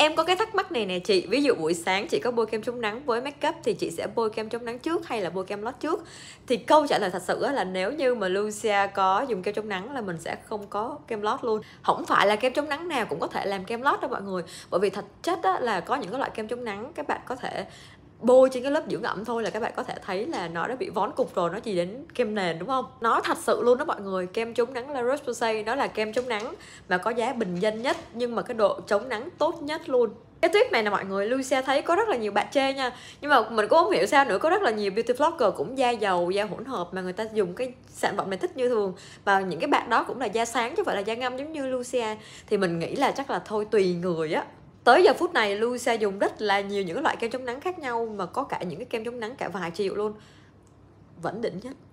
Em có cái thắc mắc này nè chị, ví dụ buổi sáng chị có bôi kem chống nắng với make up thì chị sẽ bôi kem chống nắng trước hay là bôi kem lót trước? Thì câu trả lời thật sự là nếu như mà Lucia có dùng kem chống nắng là mình sẽ không có kem lót luôn. Không phải là kem chống nắng nào cũng có thể làm kem lót đâu mọi người. Bởi vì thật chất á, là có những cái loại kem chống nắng các bạn có thể bôi trên cái lớp dưỡng ẩm thôi là các bạn có thể thấy là nó đã bị vón cục rồi nó chỉ đến kem nền đúng không nó thật sự luôn đó mọi người kem chống nắng La Roche Posay đó là kem chống nắng mà có giá bình dân nhất nhưng mà cái độ chống nắng tốt nhất luôn cái tuyết này nè mọi người Lucia thấy có rất là nhiều bạn chê nha nhưng mà mình cũng không hiểu sao nữa có rất là nhiều beauty blogger cũng da dầu da hỗn hợp mà người ta dùng cái sản phẩm mình thích như thường và những cái bạn đó cũng là da sáng chứ không phải là da ngâm giống như Lucia thì mình nghĩ là chắc là thôi tùy người á tới giờ phút này Lucia dùng rất là nhiều những loại kem chống nắng khác nhau mà có cả những cái kem chống nắng cả vài triệu luôn vẫn đỉnh nhất